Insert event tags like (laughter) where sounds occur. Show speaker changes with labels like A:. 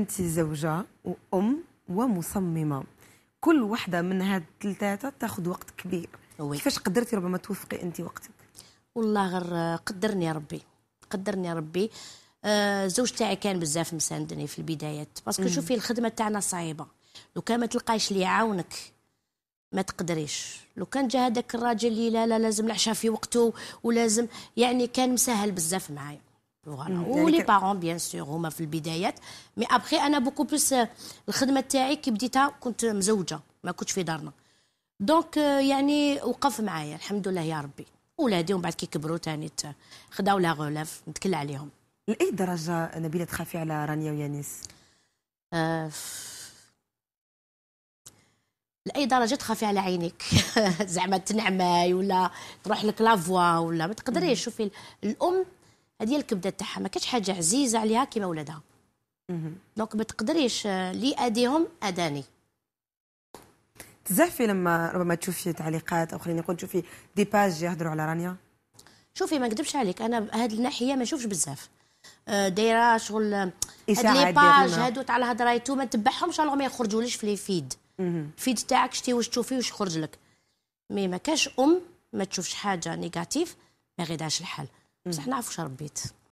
A: أنت زوجة وأم ومصممة كل وحدة من هاد الثلاثة تاخذ وقت كبير وي. كيفاش قدرتي ربما توفقي أنت وقتك والله غير
B: قدرني ربي قدرني ربي آه زوج تاعي كان بزاف مساندني في البدايات باسكو شوفي الخدمه تاعنا صعيبه لو كان ما تلقايش اللي يعاونك ما تقدريش لو كان جا هذاك الراجل اللي لا لا لازم العشاء في وقته ولازم يعني كان مسهل بزاف معايا فوالا ولي بارون بيان سور هما في البدايات مي ابخي انا بوكو بلوس الخدمه تاعي كي بديتها كنت مزوجه ما كنتش في دارنا دونك euh, يعني وقف معايا الحمد لله يا ربي ولادي ومن بعد كي كبروا تاني خداو لا غولاف نتكل عليهم لاي درجه
A: نبيله تخافي على رانيا ويانيس
B: آه لاي درجه تخافي على عينك (laughs) زعما تنعماي ولا تروح لك لافوا ولا ما تقدريش شوفي الام هذه الكبده تاعها ما كانتش حاجه عزيزه عليها كيما ولادها دونك
A: ما تقدريش آه، لي اديهم اداني تزهفي لما ربما تشوفي تعليقات او خليني نقول تشوفي دي باج يهضروا على رانيا شوفي ما نكذبش عليك
B: انا هاد الناحيه ما نشوفش بزاف آه، دايره شغل آه، هاد لي باج هادو تاع الهضرايتو ما تبعهمش الوغ ما يخرجوليش في لي فيد الفيد تاعك شتي واش تشوفي واش يخرج لك مي ما كاش ام ما تشوفش حاجه نيجاتيف ما غيداش الحال بصح نعرف واش ربيت